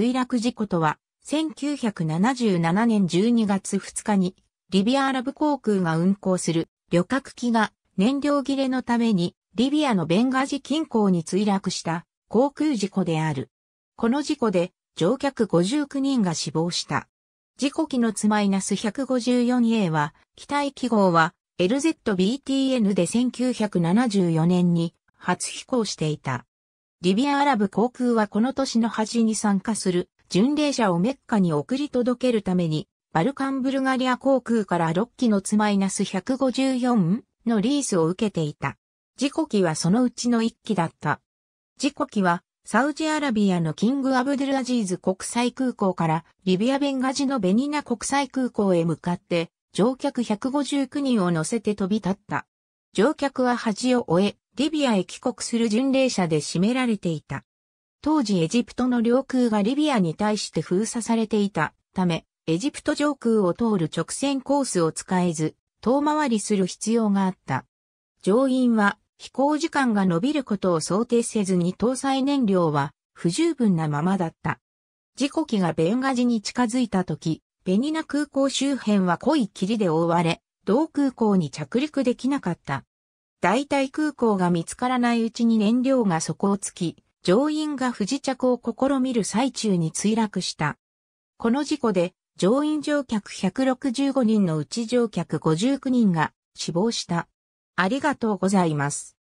墜落事故とは、1977年12月2日に、リビアアラブ航空が運航する旅客機が燃料切れのために、リビアのベンガジ近郊に墜落した航空事故である。この事故で乗客59人が死亡した。事故機のつマイナス 154A は、機体記号は LZBTN で1974年に初飛行していた。リビアアラブ航空はこの年の端に参加する巡礼者をメッカに送り届けるために、バルカンブルガリア航空から6機のツマイナス154のリースを受けていた。事故機はそのうちの1機だった。事故機は、サウジアラビアのキング・アブドゥルアジーズ国際空港から、リビア・ベンガジのベニナ国際空港へ向かって、乗客159人を乗せて飛び立った。乗客は恥を終え、リビアへ帰国する巡礼者で占められていた。当時エジプトの領空がリビアに対して封鎖されていたため、エジプト上空を通る直線コースを使えず、遠回りする必要があった。乗員は飛行時間が伸びることを想定せずに搭載燃料は不十分なままだった。事故機がベンガジに近づいた時、ベニナ空港周辺は濃い霧で覆われ、同空港に着陸できなかった。代替空港が見つからないうちに燃料が底をつき、乗員が不時着を試みる最中に墜落した。この事故で、乗員乗客165人のうち乗客59人が死亡した。ありがとうございます。